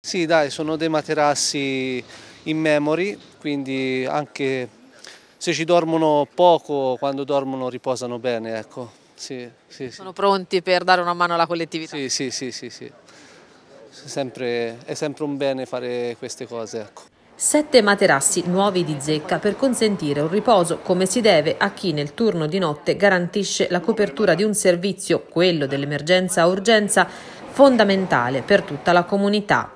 Sì dai, sono dei materassi in memory, quindi anche se ci dormono poco, quando dormono riposano bene, ecco. sì, sì, Sono pronti per dare una mano alla collettività? Sì, sì, sì, sì, sì. Sempre, è sempre un bene fare queste cose, ecco. Sette materassi nuovi di zecca per consentire un riposo come si deve a chi nel turno di notte garantisce la copertura di un servizio, quello dell'emergenza urgenza, fondamentale per tutta la comunità.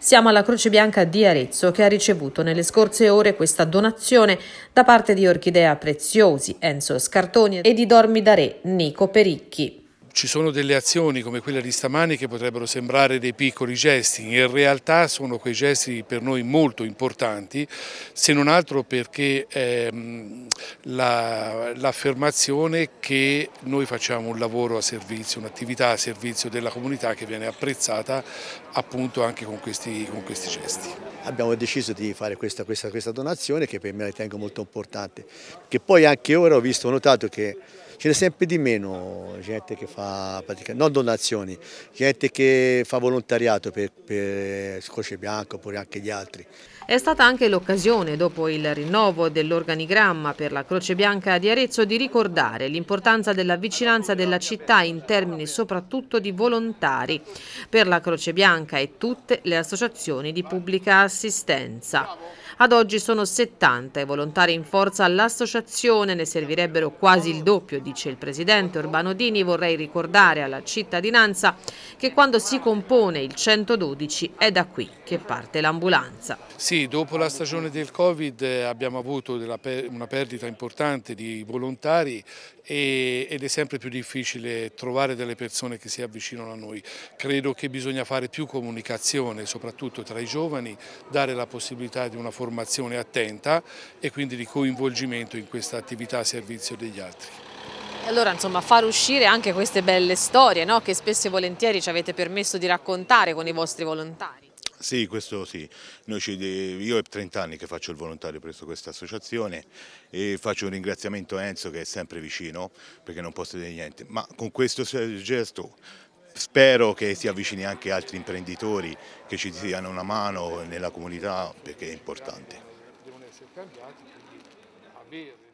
Siamo alla Croce Bianca di Arezzo che ha ricevuto nelle scorse ore questa donazione da parte di Orchidea Preziosi, Enzo Scartoni e di Dormidare, Nico Pericchi. Ci sono delle azioni come quella di stamani che potrebbero sembrare dei piccoli gesti, in realtà sono quei gesti per noi molto importanti, se non altro perché ehm, l'affermazione la, che noi facciamo un lavoro a servizio, un'attività a servizio della comunità che viene apprezzata appunto anche con questi, con questi gesti abbiamo deciso di fare questa, questa, questa donazione che per me la ritengo molto importante. Che poi anche ora ho visto, ho notato che ce n'è sempre di meno gente che fa, non donazioni, gente che fa volontariato per, per Scoce Bianco oppure anche gli altri. È stata anche l'occasione, dopo il rinnovo dell'organigramma per la Croce Bianca di Arezzo, di ricordare l'importanza della vicinanza della città in termini soprattutto di volontari per la Croce Bianca e tutte le associazioni di pubblica assistenza assistenza. Ad oggi sono 70 i volontari in forza all'associazione, ne servirebbero quasi il doppio, dice il presidente Urbano Dini. Vorrei ricordare alla cittadinanza che quando si compone il 112 è da qui che parte l'ambulanza. Sì, dopo la stagione del Covid eh, abbiamo avuto una perdita importante di volontari ed è sempre più difficile trovare delle persone che si avvicinano a noi. Credo che bisogna fare più comunicazione, soprattutto tra i giovani, dare la possibilità di una formazione attenta e quindi di coinvolgimento in questa attività a servizio degli altri. Allora insomma far uscire anche queste belle storie no? che spesso e volentieri ci avete permesso di raccontare con i vostri volontari. Sì, questo sì. Ci, io è 30 anni che faccio il volontario presso questa associazione e faccio un ringraziamento a Enzo che è sempre vicino perché non posso dire niente, ma con questo gesto Spero che si avvicini anche altri imprenditori che ci diano una mano nella comunità perché è importante. Devono essere cambiati, quindi avere